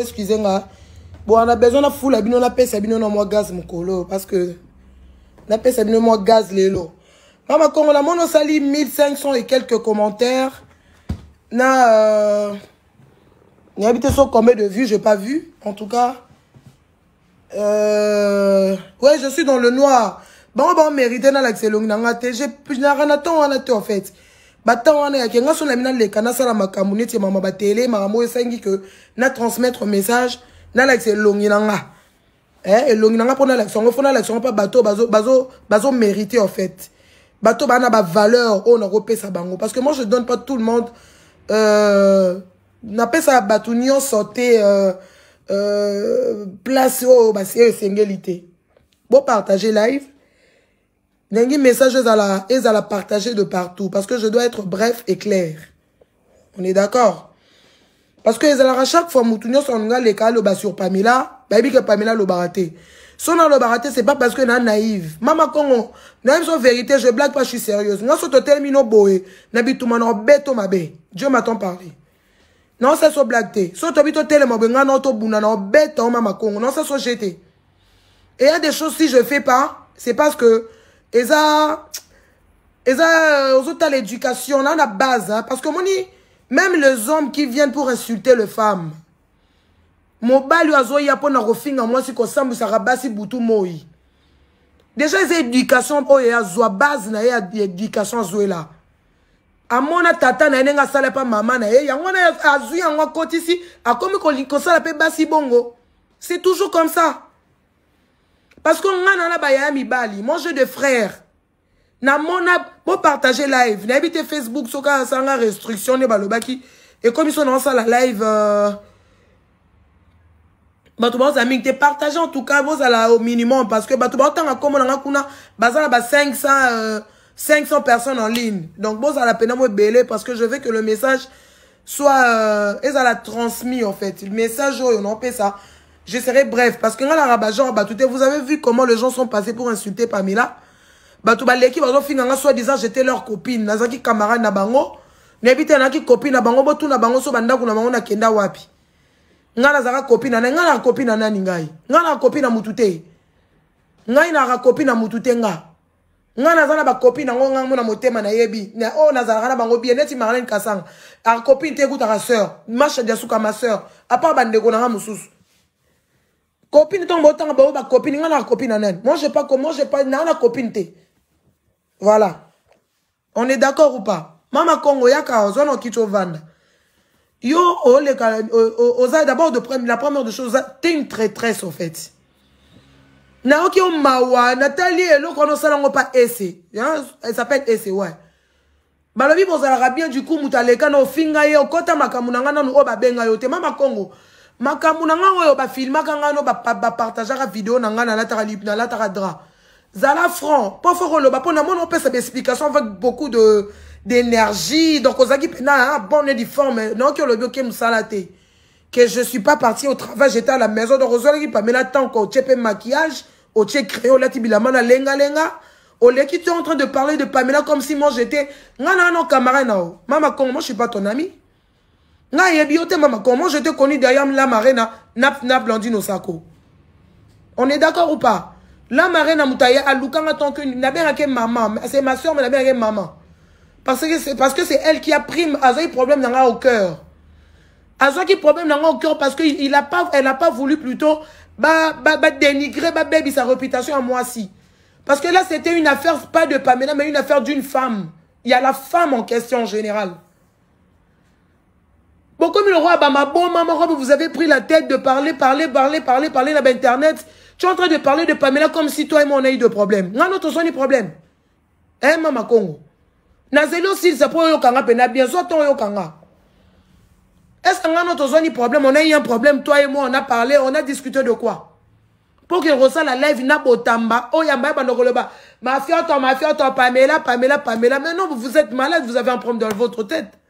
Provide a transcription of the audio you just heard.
excuse nga bon na besoin nafula bino napesa bino na mwa gaz mokolo parce que napesa bino mwa gaz lelo mama kongo namoni osali 1500 et quelques commentaires na euh, nayebi te so combien de vues j'ai pas vu en tout cas euh, ouais je suis dans le noir bango baomérite nalakisa elongi na nga te naranaton wana te en fait bata wana yake nga so na mi naleka nasala makambo neti mama batele makambo oyo esengi ke na transmettre message nalakisa elongi na nga eh, elongi na nga mpo nalakisa yango mpo nalakisa yango mpa bato bazomérite en fait bato baa na bavaleur oyo nakopesa bango parce que moi je donne pas tout le monde euh, napesa bato nyonso te euh, euh, place oyo basio esengeli te bopartage live Nengi message à la partager de partout. Parce que je dois être bref et clair. On est d'accord? Parce que à chaque fois, moutounio son le bas sur Pamela, baby que Pamela le Son le c'est pas parce que na naïve. Maman Congo, naïve son vérité, je blague pas, je suis sérieuse. boé, beto Dieu m'attend Non, ça soit blague non bête, Congo. Non, ça jeté. Et il y a des choses, si je fais pas, c'est parce que eza eza ozotala éducation na na base hein? parce que omoni même les hommes qui viennent pour insulter les femmes mobali oyo azoya mpo na kofinga mwasi kosambwisaka basi butu moi déjà eza éducation oyo azwa base na ye ya éducation azwela amona tata na ye ndenge asala mpa mama na ye yango na azwi yango akotisi akomi kosala mpe basi bongo c'est toujours comme ça parce que nga na na baya mibali mon jeu de frère namona bopartage live nayebi te facebook soki asanga restriction nde balobaki ekomi so na osala live euh... bato baoza mingi te partage en tout cas bozala au minimum parce que bato baotanga nkombo nanga kuna baza na ba 500 euh, 500 personnes en ligne donc bozala pena moebele parce que je veux que le message soit euh, ezala transmis en fait le message oyo oh, naopesa Je serai bref parce que ngala rabajon batouté vous avez vu comment les gens sont passés pour insulter Pamela bato baleki bazofinga nga soi-disant jeté leur copine nazalaki camarade na bango nayebi te nazalaki copine na bango botuna bango so bandako na bango nakenda wapi ngai nazalaka copine na ngai naka copine na nani ngai ngai naka copine na mutu te ngai naka copine na mutu te nga ngai naza na bacopine yango ngai mo na motema nayebi oyo nazalaka na bango bie neti marlene kasanga akacopine te ekutaka sœur mashe diasuka ma sœur apart bandeko na nga mosusu copine ntango botanga bao copine ngai na copine anene moi je pas moi je pas naa na copine te voilà on est d'accord ou pas mama congo yaka ozwa na okiti ovanda yo oleka oh, euh, euh, oza d'abord de prendre la première de chose t'es une traîtresse au fait naoki mawa, natali eloko wana pas yango hein? mpa ese esappelle ese ouais balobi bozala bien du coup moto aleka na ofinga ye okɔta makambo na nanu oyo yo oh, bah, te mama congo makambo na ngai oyo bafilmaka kanga no vidéo, video na ngai nalataka lip nalataka dra zala franc mpo fo koloba mpo namoni opesa explication avec beaucoup de d'énergie donc ozalaki mpena hein, bon forme. Non olobi le mosala te que je suis pas parti au travail j'étais à la maison donc là pamela tanko otie pe maquillage au otie crayon lenga lenga lenga. Olé qui tu es en train de parler de pamela comme si moi j'étais Non, non, non, camarade, nao oh. mama kongo moi je suis pas ton ami Là, y a Comment je t'ai connu derrière la marena, na nap, blandine au sako. On est d'accord ou pas? La marena mutaya à tant que, n'a bien maman. C'est ma soeur, mais n'a bien maman. Parce que c'est, parce que c'est elle qui a pris, a problème dans au cœur. A qui problème dans au cœur parce que il a pas, elle a pas voulu plutôt, bah, bah, dénigrer, bah, sa réputation à moi-ci. Parce que là, c'était une affaire, pas de Pamela, mais une affaire d'une femme. Il y a la femme en question en général. Bon, comme le roi maman, vous avez pris la tête de parler, parler, parler, parler, parler, là, Internet. Tu es en train de parler de Pamela comme si toi et moi on a eu de problèmes. Non, non, eu de problème. Eh, hein, maman Congo. Nazeli aussi, ça pour Yokanga, pena bien, soit ton Yokanga. Est-ce qu'on a notre de problème? On a eu un problème, toi et moi, on a parlé, on a discuté de quoi? Pour que ressent la live, na botamba, oh yamba, fille mafia, ma mafia, attends Pamela, Pamela, Pamela. Mais non, vous êtes malade, vous avez un problème dans votre tête.